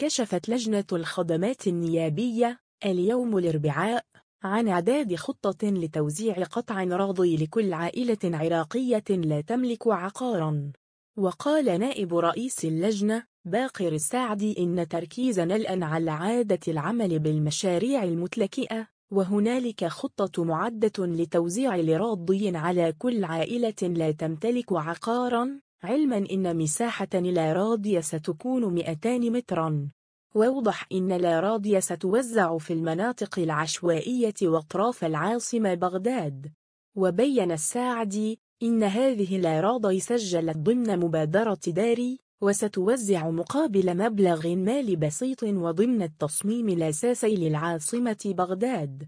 كشفت لجنة الخدمات النيابية اليوم الأربعاء عن إعداد خطة لتوزيع قطع راضي لكل عائلة عراقية لا تملك عقاراً وقال نائب رئيس اللجنة باقر السعدي إن تركيزنا الآن على عادة العمل بالمشاريع المتلكئة وهنالك خطة معدة لتوزيع لراضي على كل عائلة لا تمتلك عقاراً علما إن مساحة الأراضي ستكون 200 مترا واوضح إن الأراضي ستوزع في المناطق العشوائية وأطراف العاصمة بغداد وبين الساعدي إن هذه الأراضي سجلت ضمن مبادرة داري وستوزع مقابل مبلغ مال بسيط وضمن التصميم الأساسي للعاصمة بغداد